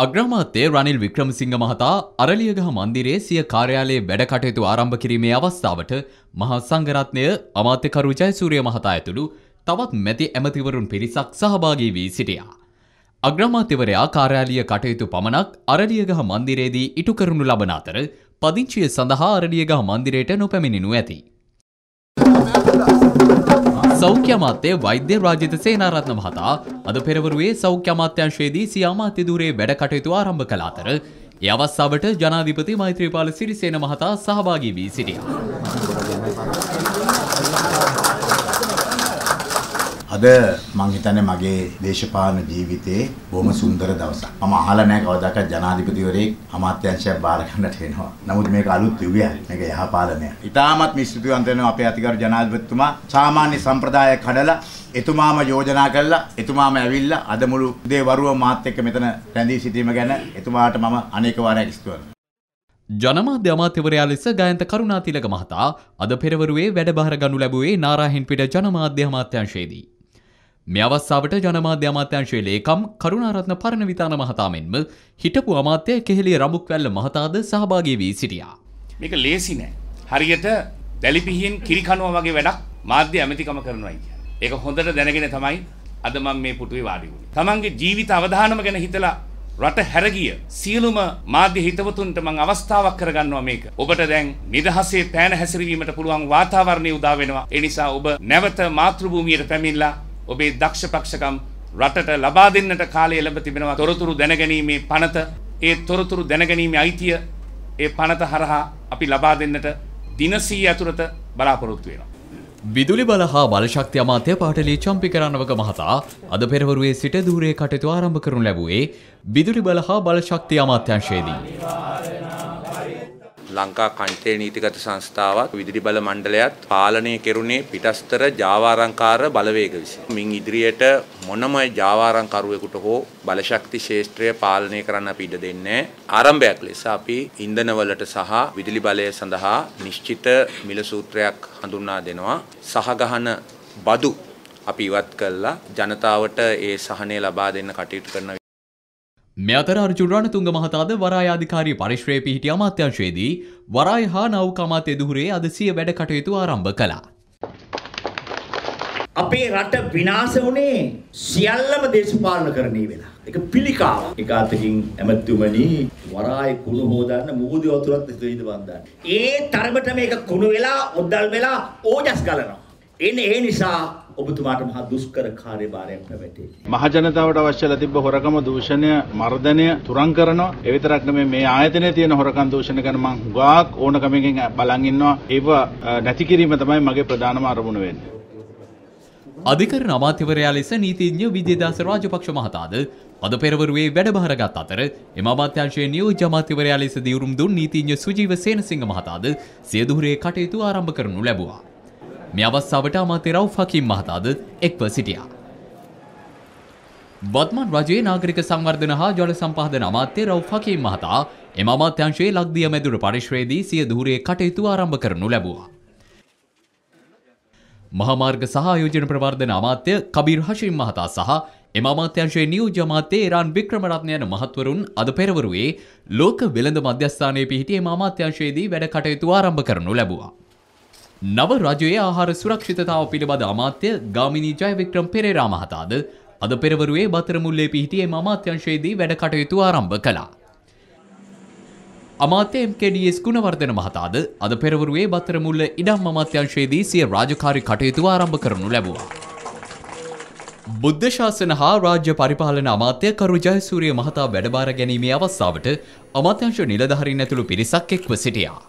අග්‍රාමාත්‍යය රනිල් වික්‍රමසිංහ මහතා අරලියගහ මන්දිරේ සිය කාර්යාලයේ වැඩ කටයුතු ආරම්භ කිරීමේ අවස්ථාවට මහා සංඝරත්නය අමාත්‍යකරු ජයසූරිය මහතා ඇතුළු තවත් මැති ඇමතිවරුන් පිරිසක් සහභාගී වී සිටියා. අග්‍රාමාත්‍යවරයා කාර්යාලීය කටයුතු පමණක් අරලියගහ මන්දිරේදී ඉටු කරනු ලබන අතර පදිංචිය සඳහා අරලියගහ මන්දිරයට නොපැමිණෙනු ඇති. සෞඛ්‍ය අමාත්‍ය වෛද්‍ය රාජිත සේනාරත්න මහතා අද පෙරවරුවේ සෞඛ්‍ය අමාත්‍යංශයේදී සිය අමාත්‍ය ධුරයේ වැඩ කටයුතු ආරම්භ කළ අතර ඒ අවස්ථාවට ජනාධිපති මෛත්‍රීපාල සිරිසේන මහතා සහභාගී වී සිටියා. අද මං හිතන්නේ මගේ දේශපාලන ජීවිතේ බොහොම සුන්දර දවසක්. මම අහලා නැහැ කවදාකවත් ජනාධිපතිවරයෙක් අමාත්‍යංශයක් බාර ගන්නට එනවා. නමුත් මේක අලුත් යුගයක්. මේක යහපාලනයක්. ඉතාමත් මිස්තුතිවන්ත වෙනවා අපේ අතිගරු ජනාධිපතිතුමා සාමාන්‍ය සම්ප්‍රදාය කඩලා එතුමාම යෝජනා කළා එතුමාම ඇවිල්ලා අද මුළු දේ වරුව මාත් එක්ක මෙතන රැඳී සිටීම ගැන එතුමාට මම අනේක වාරයක් ස්තුතිවන්ත ජනමාධ්‍ය අමාත්‍යවරයා ලෙස ගයන්ත කරුණාතිලක මහතා අද පෙරවරුවේ වැඩ බාර ගනු ලැබුවේ නාරාහෙන්පිට ජනමාධ්‍ය අමාත්‍යංශයේදී මේ අවස්ථාවට ජනමාධ්‍ය අමාත්‍යංශයේ ලේකම් කරුණාරත්න පරණවිතාන මහතා මෙන්ම හිටපු අමාත්‍ය කෙහෙලිය රඹුක්වැල්ල මහතාද සහභාගී වී සිටියා. මේක ලේසි නෑ. හරියට දැලිපිහියෙන් කිරි කනවා වගේ වැඩක් මාධ්‍ය ඇමතිකම කරනවා කියන්නේ. ඒක හොඳට දැනගෙන තමයි අද මම මේ පුටුවේ වාඩි වුණේ. තමන්ගේ ජීවිත අවදානම ගැන හිතලා රට හැරගිය සියලුම මාධ්‍ය හිතවතුන්ට මං අවස්ථාවක් කරගන්නවා මේක. ඔබට දැන් නිදහසේ පෑන හැසිරවීමට පුළුවන් වාතාවරණය උදා වෙනවා. ඒ නිසා ඔබ නැවත මාතෘභූමියට පැමිණලා ඔබේ දක්ෂ පක්ෂකම් රටට ලබා දෙන්නට කාලය ලැබ තිබෙනවා තොරතුරු දැනගැනීමේ පනත ඒ තොරතුරු දැනගැනීමේ අයිතිය ඒ පනත හරහා අපි ලබා දෙන්නට දිනසී ඇතුළත බලාපොරොත්තු වෙනවා. විදුලි බල හා බලශක්ති අමාත්‍ය පාටලී චම්පි කරන්නවක මහතා අද පෙරවරුවේ සිට දූරේ කටයුතු ආරම්භ කරනු ලැබුවේ විදුලි බල හා බලශක්ති අමාත්‍යංශයේදී. ලංකා කණ්ඨේ නීතිගත සංස්ථාවත් විදුලි බල මණ්ඩලයත් පාලනය කෙරුණේ පිටස්තර ජාවාරංකාර බලවේග විසින්. මින් ඉදිරියට මොනම ජාවාරංකරුවෙකුට හෝ බලශක්ති ශේෂ්ත්‍රය පාලනය කරන්න අපි ඉඩ දෙන්නේ ආරම්භයක් ලෙස අපි ඉන්ධනවලට සහ විදුලි බලය සඳහා නිශ්චිත මිල සූත්‍රයක් හඳුන්වා දෙනවා. සහගහන බදු අපි ඉවත් කළා ජනතාවට ඒ සහනය ලබා දෙන්න කටයුතු කරන මෙතර අර්ජුරණ තුංග මහතාද වරායාධිකාරී පරිශ්‍රය පිහිටිය අමාත්‍යංශයේදී වරාය හා නෞකාමාත එදුහුරේ අද සිය වැඩ කටයුතු ආරම්භ කළා. අපේ රට විනාශ වුණේ සියල්ලම දේශපාලන කරණේ වෙලා. ඒක පිළිකාව. එක අතකින් ඇමතුමනි වරාය කුණු හොදන්න මූදි වතුරත් හිතෙයිද වන්දන්න. ඒ තරමට මේක කුණු වෙලා ඔද්දල් වෙලා ඕජස් ගලනවා. එන්නේ ඒ නිසා ඔබතුමාට මහා දුෂ්කර කාර්යභාරයක් පැවැටේ. මහජනතාවට අවශ්‍ය තිබ්බ හොරකම දූෂණය මර්ධනය තුරන් කරනවා. ඒ විතරක් නෙමෙයි මේ ආයතනයේ තියෙන හොරකම් දූෂණ ගැන මම ගාක් ඕනකමකින් බලන් ඉන්නවා. ඒව නැති කිරීම තමයි මගේ ප්‍රධානම අරමුණ වෙන්නේ. අධිකරණ අමාත්‍යවරයා ලෙස නීතිඥ විජේදාස රාජපක්ෂ මහතාද අද පෙරවරුවේ වැඩභාරගත් අතර එම අමාත්‍යංශයේ නියෝජ්‍ය අමාත්‍යවරයා ලෙස දියුරුම් දුන් නීතිඥ සුජීව සේනසිංහ මහතාද සියදුහුරේ කටයුතු ආරම්භ කරනු ලැබුවා. මේ අවස්ථාවට අමාත්‍ය රව් ෆකීම් මහතාද එක්ව සිටියා. වත්මන් රජයේ නාගරික සංවර්ධන හා ජල සම්පාදන අමාත්‍ය රව් ෆකීම් මහතා එම අමාත්‍යංශයේ ලක්දිය මැදුර පරිශ්‍රයේදී සිය ධූරයේ කටයුතු ආරම්භ කරනු ලැබුවා. මහමාර්ග සහයෝජන ප්‍රවර්ධන අමාත්‍ය කබීර් හෂීම් මහතා සහ එම අමාත්‍යංශයේ නියෝජ්‍ය අමාත්‍ය ඒරාන් වික්‍රමරත්න යන මහත්වරුන් අද පෙරවරුවේ ලෝක වෙළඳ මධ්‍යස්ථානයේ පිහිටි එම අමාත්‍යංශයේදී වැඩ කටයුතු ආරම්භ කරනු ලැබුවා. නව රජයේ ආහාර සුරක්ෂිතතාව පිළිබඳ අමාත්‍ය ගාමිණී ජයවික්‍රම් පෙරේරා මහතාද අද පෙරවරුවේ බතරමුල්ලේ පිහිටියේ අමාත්‍යංශයේදී වැඩ කටයුතු ආරම්භ කළා. අමාත්‍ය MKDS ගුණවර්ධන මහතාද අද පෙරවරුවේ බතරමුල්ල ඉඩම් අමාත්‍යංශයේදී සිය රාජකාරී කටයුතු ආරම්භ කරනු ලැබුවා. බුද්ධ ශාසන හා රාජ්‍ය පරිපාලන අමාත්‍ය කරු ජයසූරිය මහතා වැඩබාර ගැනීමේ අවස්ථාවට අමාත්‍යංශ නිලධාරීන් ඇතුළු පිරිසක් එක්ව සිටියා.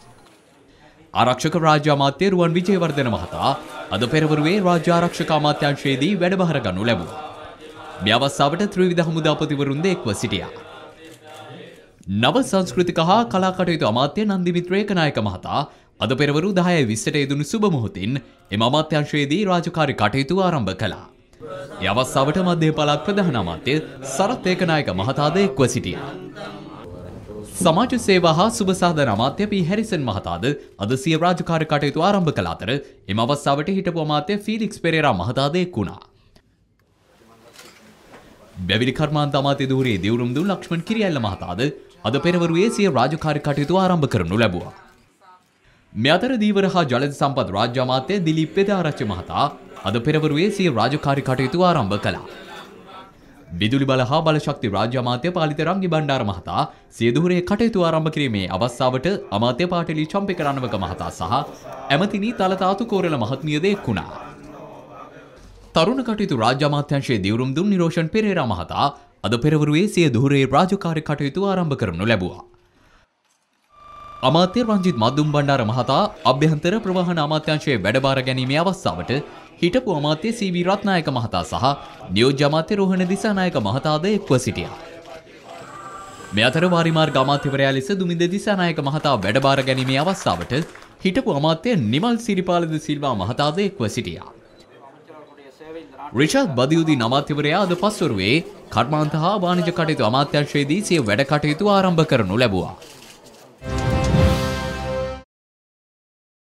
ආරක්ෂක රාජ්‍ය අමාත්‍ය රුවන් විජේවර්ධන මහතා අද පෙරවරුවේ රාජ්‍ය ආරක්ෂක අමාත්‍යාංශයේදී වැඩබහර ගනු ලැබුවා. මේ අවස්ථාවට ත්‍රිවිධ හමුදාපතිවරුන්ද එක්ව සිටියා. නව සංස්කෘතික හා කලා කටයුතු අමාත්‍ය නන්දිමිත්‍ර ඒකනායක මහතා අද පෙරවරු 10 20ට යෙදුණු සුබ මොහොතින් එම අමාත්‍යාංශයේදී රාජකාරී කටයුතු ආරම්භ කළා. ඒ අවස්ථාවට මධ්‍ය පළාත් ප්‍රධාන අමාත්‍ය සරත් ඒකනායක මහතාද එක්ව සිටියා. සමාජ සේවා හා සුභසාධන අමාත්‍යපී හැරිසන් මහතාද අද සිය රාජකාර කටයුතු ආරම්භ කළ අතර එම අවස්ථාවට හිටපු අමාත්‍ය ෆිලික්ස් පෙරේරා මහතාද එක්ුණා. බැවිලි කර්මාන්ත අමාත්‍ය ධූරයේ දිවුරුම් දුන් ලක්ෂ්මන් කිරියල්ල මහතාද අද පෙරවරුවේ සිය රාජකාරි කටයුතු ආරම්භ කරනු ලැබුවා. මෙතර දීවර හා ජලද සම්පත් රාජ්‍යමාතය දිලිප් පෙදාරච්ච මහතා අද පෙරවරුවේ සිය රාජකාරි කටයුතු ආරම්භ කළා. විදුලි බල හා බලශක්ති රාජ්‍ය අමාත්‍ය පාලිත රංගි බණ්ඩාර මහතා සියදුහුරේ කටයුතු ආරම්භ කිරීමේ අවස්ථාවට අමාත්‍ය පාටලි චම්පික රණවක මහතා සහ ඇමතිනී තලතාතු කෝරළ මහත්මියද එක් වුණා. තරුණ කටයුතු රාජ්‍ය අමාත්‍යංශයේ දිවුරුම් දුන් නිරෝෂන් පෙරේරා මහතා අද පෙරවරුවේ සියදුහුරේ රාජකාරී කටයුතු ආරම්භ කරනු ලැබුවා. අමාත්‍ය රංජිත් මදුම් බණ්ඩාර මහතා අභ්‍යන්තර ප්‍රවාහන අමාත්‍යංශයේ වැඩබාර ගැනීමේ අවස්ථාවට හිටපු අමාත්‍ය සීවී රත්නායක මහතා සහ නියෝජ්‍ය අමාත්‍ය රෝහණ දිසානායක මහතාද එක්ව සිටියා. මේ අතර වාරිමාර්ග අමාත්‍යවරයා ලෙස දුමින්ද දිසානායක මහතා වැඩබාර ගැනීමේ අවස්ථාවට හිටපු අමාත්‍ය නිමල් සිරිපාලද සිල්වා මහතාද එක්ව සිටියා. රිෂාත් බදියුදී නමාත්‍යවරයා අද පස්වරුවේ කර්මාන්ත හා වාණිජ කටයුතු අමාත්‍යංශයේදී සිය වැඩ කටයුතු ආරම්භ කරනු ලැබුවා.